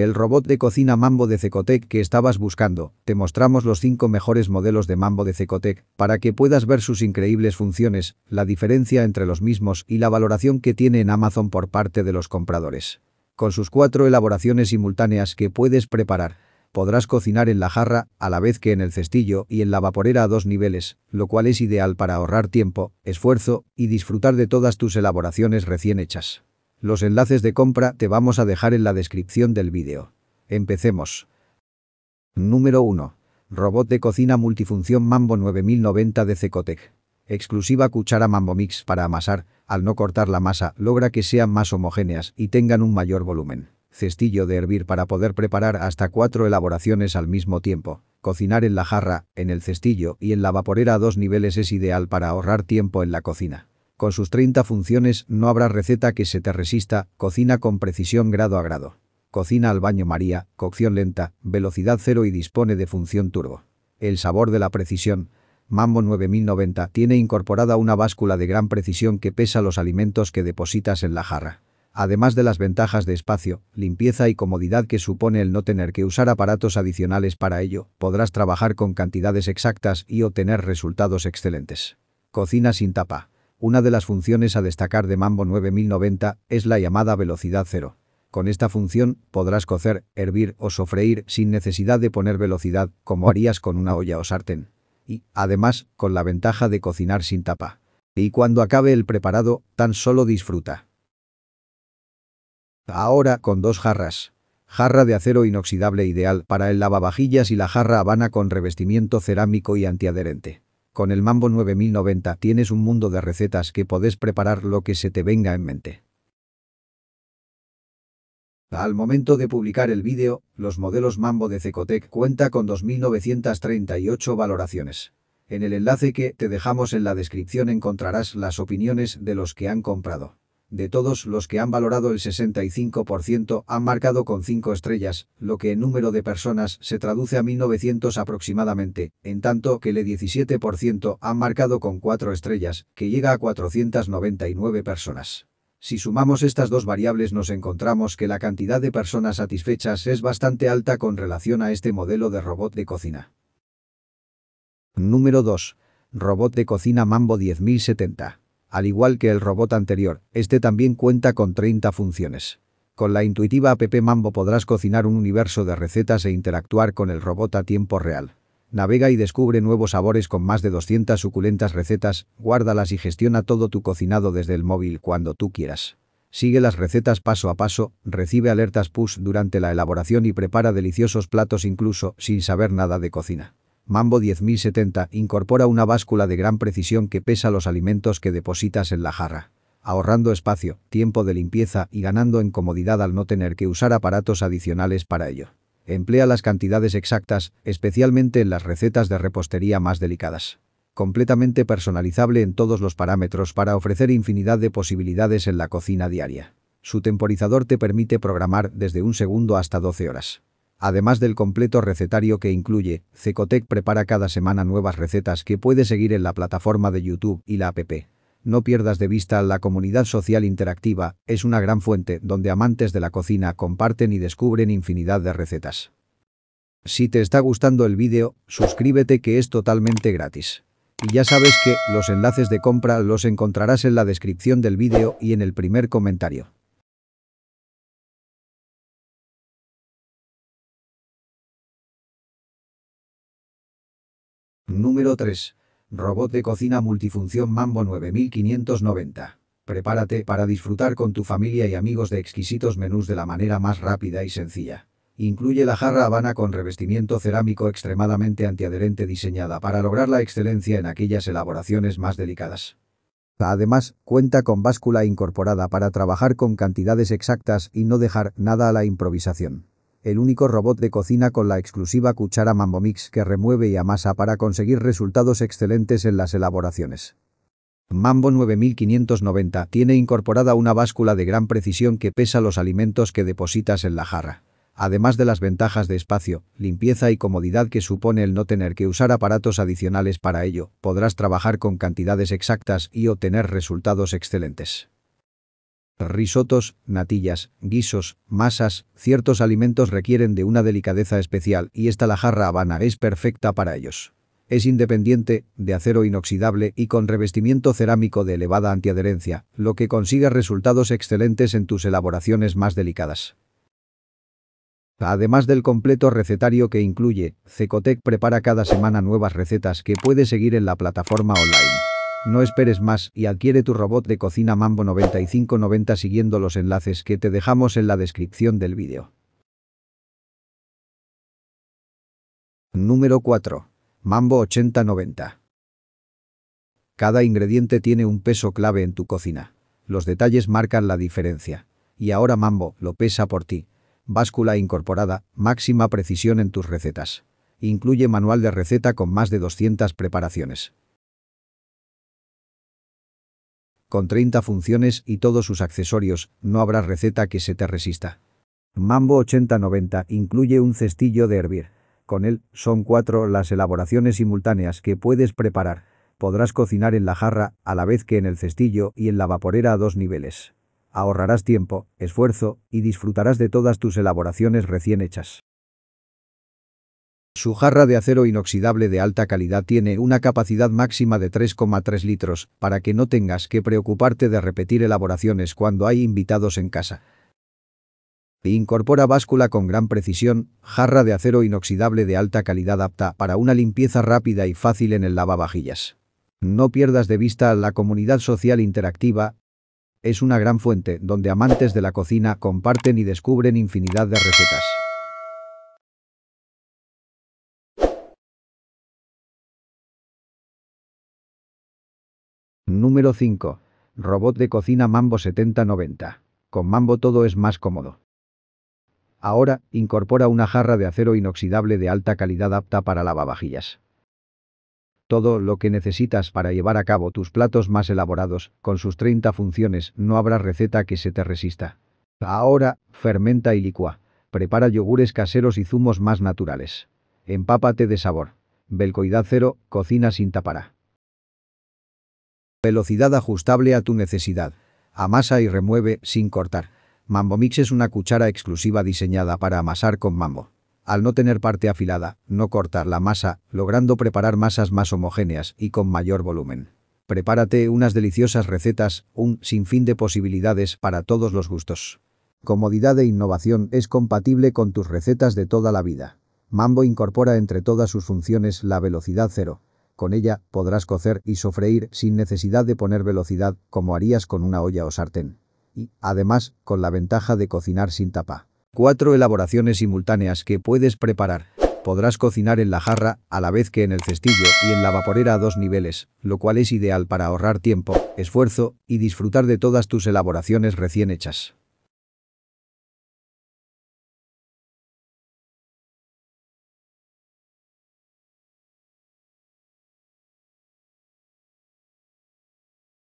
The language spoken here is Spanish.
El robot de cocina Mambo de Cecotec que estabas buscando. Te mostramos los 5 mejores modelos de Mambo de Cecotec para que puedas ver sus increíbles funciones, la diferencia entre los mismos y la valoración que tiene en Amazon por parte de los compradores. Con sus cuatro elaboraciones simultáneas que puedes preparar, podrás cocinar en la jarra, a la vez que en el cestillo y en la vaporera a dos niveles, lo cual es ideal para ahorrar tiempo, esfuerzo y disfrutar de todas tus elaboraciones recién hechas. Los enlaces de compra te vamos a dejar en la descripción del vídeo. Empecemos. Número 1. Robot de cocina multifunción Mambo 9090 de Cecotec. Exclusiva cuchara Mambo Mix para amasar, al no cortar la masa logra que sean más homogéneas y tengan un mayor volumen. Cestillo de hervir para poder preparar hasta cuatro elaboraciones al mismo tiempo. Cocinar en la jarra, en el cestillo y en la vaporera a dos niveles es ideal para ahorrar tiempo en la cocina. Con sus 30 funciones no habrá receta que se te resista, cocina con precisión grado a grado. Cocina al baño María, cocción lenta, velocidad cero y dispone de función turbo. El sabor de la precisión. Mambo 9090 tiene incorporada una báscula de gran precisión que pesa los alimentos que depositas en la jarra. Además de las ventajas de espacio, limpieza y comodidad que supone el no tener que usar aparatos adicionales para ello, podrás trabajar con cantidades exactas y obtener resultados excelentes. Cocina sin tapa. Una de las funciones a destacar de Mambo 9090 es la llamada velocidad cero. Con esta función podrás cocer, hervir o sofreír sin necesidad de poner velocidad, como harías con una olla o sartén. Y, además, con la ventaja de cocinar sin tapa. Y cuando acabe el preparado, tan solo disfruta. Ahora con dos jarras. Jarra de acero inoxidable ideal para el lavavajillas y la jarra habana con revestimiento cerámico y antiadherente. Con el Mambo 9090 tienes un mundo de recetas que podés preparar lo que se te venga en mente. Al momento de publicar el vídeo, los modelos Mambo de Cecotec cuenta con 2.938 valoraciones. En el enlace que te dejamos en la descripción encontrarás las opiniones de los que han comprado. De todos los que han valorado el 65% han marcado con 5 estrellas, lo que en número de personas se traduce a 1.900 aproximadamente, en tanto que el 17% han marcado con 4 estrellas, que llega a 499 personas. Si sumamos estas dos variables nos encontramos que la cantidad de personas satisfechas es bastante alta con relación a este modelo de robot de cocina. Número 2. Robot de cocina Mambo 10070. Al igual que el robot anterior, este también cuenta con 30 funciones. Con la intuitiva app Mambo podrás cocinar un universo de recetas e interactuar con el robot a tiempo real. Navega y descubre nuevos sabores con más de 200 suculentas recetas, guárdalas y gestiona todo tu cocinado desde el móvil cuando tú quieras. Sigue las recetas paso a paso, recibe alertas push durante la elaboración y prepara deliciosos platos incluso sin saber nada de cocina. Mambo 10070 incorpora una báscula de gran precisión que pesa los alimentos que depositas en la jarra, ahorrando espacio, tiempo de limpieza y ganando en comodidad al no tener que usar aparatos adicionales para ello. Emplea las cantidades exactas, especialmente en las recetas de repostería más delicadas. Completamente personalizable en todos los parámetros para ofrecer infinidad de posibilidades en la cocina diaria. Su temporizador te permite programar desde un segundo hasta 12 horas además del completo recetario que incluye, Cecotec prepara cada semana nuevas recetas que puede seguir en la plataforma de YouTube y la app. No pierdas de vista la comunidad social interactiva, es una gran fuente donde amantes de la cocina comparten y descubren infinidad de recetas. Si te está gustando el vídeo, suscríbete que es totalmente gratis. Y ya sabes que los enlaces de compra los encontrarás en la descripción del vídeo y en el primer comentario. Número 3. Robot de cocina multifunción Mambo 9590. Prepárate para disfrutar con tu familia y amigos de exquisitos menús de la manera más rápida y sencilla. Incluye la jarra habana con revestimiento cerámico extremadamente antiadherente diseñada para lograr la excelencia en aquellas elaboraciones más delicadas. Además, cuenta con báscula incorporada para trabajar con cantidades exactas y no dejar nada a la improvisación el único robot de cocina con la exclusiva cuchara Mambo Mix que remueve y amasa para conseguir resultados excelentes en las elaboraciones. Mambo 9590 tiene incorporada una báscula de gran precisión que pesa los alimentos que depositas en la jarra. Además de las ventajas de espacio, limpieza y comodidad que supone el no tener que usar aparatos adicionales para ello, podrás trabajar con cantidades exactas y obtener resultados excelentes. Risotos, natillas, guisos, masas, ciertos alimentos requieren de una delicadeza especial y esta la jarra habana es perfecta para ellos. Es independiente, de acero inoxidable y con revestimiento cerámico de elevada antiadherencia, lo que consigue resultados excelentes en tus elaboraciones más delicadas. Además del completo recetario que incluye, Cecotec prepara cada semana nuevas recetas que puedes seguir en la plataforma online. No esperes más y adquiere tu robot de cocina Mambo 9590 siguiendo los enlaces que te dejamos en la descripción del vídeo. Número 4. Mambo 8090. Cada ingrediente tiene un peso clave en tu cocina. Los detalles marcan la diferencia. Y ahora Mambo lo pesa por ti. Báscula incorporada, máxima precisión en tus recetas. Incluye manual de receta con más de 200 preparaciones. Con 30 funciones y todos sus accesorios, no habrá receta que se te resista. Mambo 8090 incluye un cestillo de hervir. Con él, son cuatro las elaboraciones simultáneas que puedes preparar. Podrás cocinar en la jarra, a la vez que en el cestillo y en la vaporera a dos niveles. Ahorrarás tiempo, esfuerzo y disfrutarás de todas tus elaboraciones recién hechas. Su jarra de acero inoxidable de alta calidad tiene una capacidad máxima de 3,3 litros, para que no tengas que preocuparte de repetir elaboraciones cuando hay invitados en casa. Incorpora báscula con gran precisión, jarra de acero inoxidable de alta calidad apta para una limpieza rápida y fácil en el lavavajillas. No pierdas de vista la comunidad social interactiva. Es una gran fuente donde amantes de la cocina comparten y descubren infinidad de recetas. Número 5. Robot de cocina Mambo 7090. Con Mambo todo es más cómodo. Ahora, incorpora una jarra de acero inoxidable de alta calidad apta para lavavajillas. Todo lo que necesitas para llevar a cabo tus platos más elaborados, con sus 30 funciones, no habrá receta que se te resista. Ahora, fermenta y licua. Prepara yogures caseros y zumos más naturales. Empápate de sabor. Belcoidad cero, cocina sin tapará. Velocidad ajustable a tu necesidad. Amasa y remueve sin cortar. Mambo Mix es una cuchara exclusiva diseñada para amasar con mambo. Al no tener parte afilada, no cortar la masa, logrando preparar masas más homogéneas y con mayor volumen. Prepárate unas deliciosas recetas, un sinfín de posibilidades para todos los gustos. Comodidad e innovación es compatible con tus recetas de toda la vida. Mambo incorpora entre todas sus funciones la velocidad cero, con ella podrás cocer y sofreír sin necesidad de poner velocidad como harías con una olla o sartén. Y, además, con la ventaja de cocinar sin tapa. Cuatro Elaboraciones simultáneas que puedes preparar. Podrás cocinar en la jarra, a la vez que en el cestillo y en la vaporera a dos niveles, lo cual es ideal para ahorrar tiempo, esfuerzo y disfrutar de todas tus elaboraciones recién hechas.